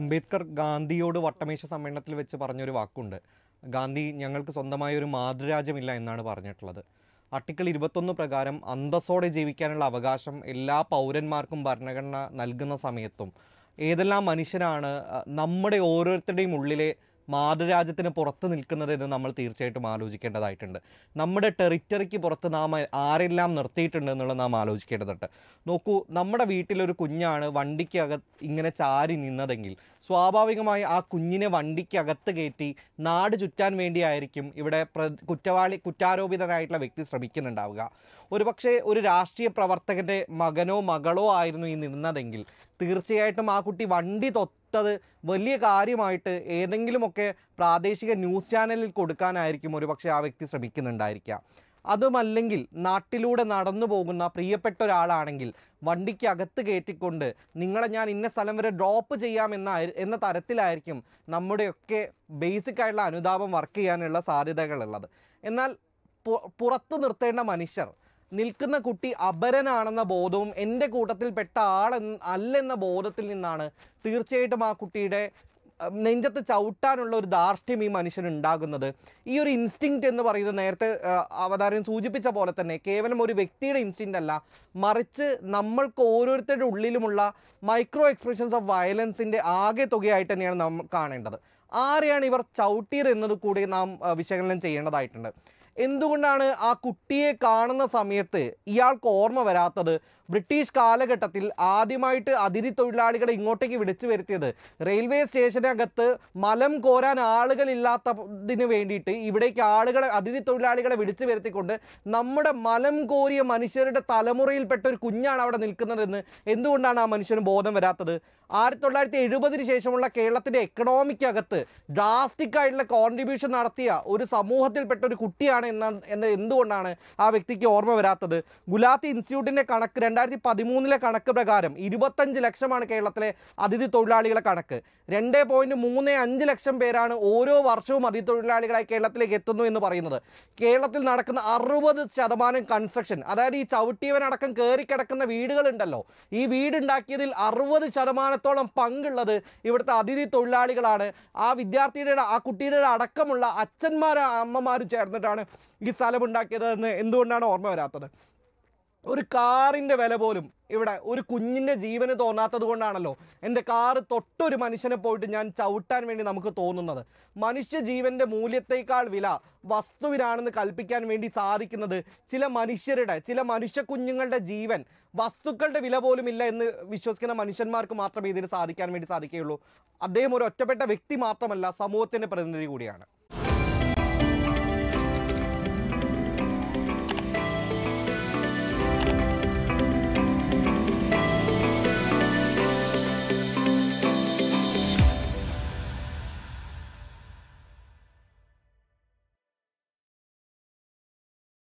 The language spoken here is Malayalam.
അംബേദ്കർ ഗാന്ധിയോട് വട്ടമേശ സമ്മേളനത്തിൽ വെച്ച് പറഞ്ഞൊരു വാക്കുണ്ട് ഗാന്ധി ഞങ്ങൾക്ക് സ്വന്തമായ ഒരു മാതൃരാജ്യമില്ല എന്നാണ് പറഞ്ഞിട്ടുള്ളത് ആർട്ടിക്കിൾ ഇരുപത്തൊന്ന് പ്രകാരം അന്തസ്സോടെ ജീവിക്കാനുള്ള അവകാശം എല്ലാ പൗരന്മാർക്കും ഭരണഘടന നൽകുന്ന സമയത്തും ഏതെല്ലാം മനുഷ്യരാണ് നമ്മുടെ ഓരോരുത്തരുടെയും ഉള്ളിലെ മാതൃരാജ്യത്തിന് പുറത്ത് നിൽക്കുന്നത് എന്ന് നമ്മൾ തീർച്ചയായിട്ടും ആലോചിക്കേണ്ടതായിട്ടുണ്ട് നമ്മുടെ ടെറിറ്ററിക്ക് പുറത്ത് നാം ആരെല്ലാം നിർത്തിയിട്ടുണ്ട് എന്നുള്ളത് നാം ആലോചിക്കേണ്ടതുണ്ട് നോക്കൂ നമ്മുടെ വീട്ടിലൊരു കുഞ്ഞാണ് വണ്ടിക്കകത്ത് ഇങ്ങനെ ചാരി നിന്നതെങ്കിൽ സ്വാഭാവികമായി ആ കുഞ്ഞിനെ വണ്ടിക്കകത്ത് കയറ്റി നാട് ചുറ്റാൻ വേണ്ടിയായിരിക്കും ഇവിടെ പ്ര കുറ്റവാളി കുറ്റാരോപിതനായിട്ടുള്ള വ്യക്തി ശ്രമിക്കുന്നുണ്ടാവുക ഒരുപക്ഷെ ഒരു രാഷ്ട്രീയ പ്രവർത്തകൻ്റെ മകനോ മകളോ ആയിരുന്നു ഈ നിന്നതെങ്കിൽ തീർച്ചയായിട്ടും ആ കുട്ടി വണ്ടി തൊട്ടത് വലിയ കാര്യമായിട്ട് ഏതെങ്കിലുമൊക്കെ പ്രാദേശിക ന്യൂസ് ചാനലിൽ കൊടുക്കാനായിരിക്കും ഒരുപക്ഷെ ആ വ്യക്തി ശ്രമിക്കുന്നുണ്ടായിരിക്കുക അതുമല്ലെങ്കിൽ നാട്ടിലൂടെ നടന്നു പോകുന്ന പ്രിയപ്പെട്ട ഒരാളാണെങ്കിൽ വണ്ടിക്ക് അകത്ത് കയറ്റിക്കൊണ്ട് നിങ്ങളെ ഞാൻ ഇന്ന സ്ഥലം വരെ ഡ്രോപ്പ് ചെയ്യാമെന്ന എന്ന തരത്തിലായിരിക്കും നമ്മുടെയൊക്കെ ബേസിക് ആയിട്ടുള്ള അനുതാപം വർക്ക് ചെയ്യാനുള്ള സാധ്യതകളുള്ളത് എന്നാൽ പുറത്ത് നിർത്തേണ്ട മനുഷ്യർ നിൽക്കുന്ന കുട്ടി അപരനാണെന്ന ബോധവും എൻ്റെ കൂട്ടത്തിൽ പെട്ട ആളെന്ന് അല്ലെന്ന ബോധത്തിൽ നിന്നാണ് തീർച്ചയായിട്ടും ആ കുട്ടിയുടെ നെഞ്ചത്ത് ചവിട്ടാനുള്ള ഒരു ധാർഷ്ട്യം ഈ മനുഷ്യൻ ഉണ്ടാകുന്നത് ഈ ഒരു ഇൻസ്റ്റിങ്ക്റ്റ് എന്ന് പറയുന്നത് നേരത്തെ അവതാരം സൂചിപ്പിച്ച പോലെ തന്നെ കേവലം ഒരു വ്യക്തിയുടെ ഇൻസ്റ്റിങ്ക്റ്റ് അല്ല മറിച്ച് നമ്മൾക്ക് ഓരോരുത്തരുടെ ഉള്ളിലുമുള്ള മൈക്രോ എക്സ്പ്രഷൻസ് ഓഫ് വയലൻസിൻ്റെ ആകെ തുകയായിട്ട് തന്നെയാണ് നാം കാണേണ്ടത് ആരെയാണ് ഇവർ ചവിട്ടിയത് എന്നത് കൂടി നാം വിശകലനം ചെയ്യേണ്ടതായിട്ടുണ്ട് എന്തുകൊണ്ടാണ് ആ കുട്ടിയെ കാണുന്ന സമയത്ത് ഇയാൾക്ക് ഓർമ്മ വരാത്തത് ബ്രിട്ടീഷ് കാലഘട്ടത്തിൽ ആദ്യമായിട്ട് അതിഥി തൊഴിലാളികളെ ഇങ്ങോട്ടേക്ക് വിളിച്ചു വരുത്തിയത് റെയിൽവേ സ്റ്റേഷനകത്ത് മലം കോരാൻ ആളുകളില്ലാത്തതിന് വേണ്ടിയിട്ട് ഇവിടേക്ക് ആളുകളെ അതിഥി തൊഴിലാളികളെ വിളിച്ചു വരുത്തിക്കൊണ്ട് നമ്മുടെ മലം കോരിയ മനുഷ്യരുടെ തലമുറയിൽപ്പെട്ട ഒരു കുഞ്ഞാണ് അവിടെ നിൽക്കുന്നതെന്ന് എന്തുകൊണ്ടാണ് ആ മനുഷ്യന് ബോധം വരാത്തത് ആയിരത്തി തൊള്ളായിരത്തി എഴുപതിന് ശേഷമുള്ള കേരളത്തിൻ്റെ എക്കണോമിക്കകത്ത് ഡ്രാസ്റ്റിക് ആയിട്ടുള്ള കോൺട്രിബ്യൂഷൻ നടത്തിയ ഒരു സമൂഹത്തിൽപ്പെട്ട ഒരു കുട്ടിയാണ് വ്യക്തിയാണ് എന്ന എന്ന എന്തുകൊണ്ടാണ് ആ വ്യക്തിക്ക് ഓർമ്മ വരാത്തത് ഗുലാത്തി ഇൻസ്റ്റിറ്റ്യൂട്ടിന്റെ കണക്ക് രണ്ടായിരത്തി പതിമൂന്നിലെ കണക്ക് പ്രകാരം ഇരുപത്തഞ്ച് ലക്ഷമാണ് കേരളത്തിലെ അതിഥി തൊഴിലാളികളെ കണക്ക് രണ്ട് പോയിന്റ് മൂന്ന് അഞ്ച് ലക്ഷം പേരാണ് ഓരോ വർഷവും അതിഥി തൊഴിലാളികളായി കേരളത്തിലേക്ക് എത്തുന്നു എന്ന് പറയുന്നത് കേരളത്തിൽ നടക്കുന്ന അറുപത് ശതമാനം കൺസ്ട്രക്ഷൻ അതായത് ഈ ചവിട്ടിയവനടക്കം കയറിക്കിടക്കുന്ന വീടുകളുണ്ടല്ലോ ഈ വീടുണ്ടാക്കിയതിൽ അറുപത് ശതമാനത്തോളം പങ്കുള്ളത് ഇവിടുത്തെ അതിഥി തൊഴിലാളികളാണ് ആ വിദ്യാർത്ഥിയുടെ ആ കുട്ടിയുടെ അടക്കമുള്ള അച്ഛന്മാരും അമ്മമാരും ചേർന്നിട്ടാണ് ഈ സ്ഥലം ഉണ്ടാക്കിയത് എന്ന് എന്തുകൊണ്ടാണ് ഓർമ്മ വരാത്തത് ഒരു കാറിൻ്റെ വില പോലും ഇവിടെ ഒരു കുഞ്ഞിൻ്റെ ജീവന് തോന്നാത്തത് കൊണ്ടാണല്ലോ എൻ്റെ കാറ് തൊട്ടൊരു മനുഷ്യനെ പോയിട്ട് ഞാൻ ചവിട്ടാൻ വേണ്ടി നമുക്ക് തോന്നുന്നത് മനുഷ്യ ജീവൻ്റെ മൂല്യത്തേക്കാൾ വില വസ്തുവിനാണെന്ന് കൽപ്പിക്കാൻ വേണ്ടി സാധിക്കുന്നത് ചില മനുഷ്യരുടെ ചില മനുഷ്യ കുഞ്ഞുങ്ങളുടെ ജീവൻ വസ്തുക്കളുടെ വില പോലും ഇല്ല എന്ന് വിശ്വസിക്കുന്ന മനുഷ്യന്മാർക്ക് മാത്രമേ ഇതിന് സാധിക്കാൻ വേണ്ടി സാധിക്കുകയുള്ളൂ അദ്ദേഹം ഒരു ഒറ്റപ്പെട്ട വ്യക്തി മാത്രമല്ല സമൂഹത്തിൻ്റെ പ്രതിനിധി കൂടിയാണ്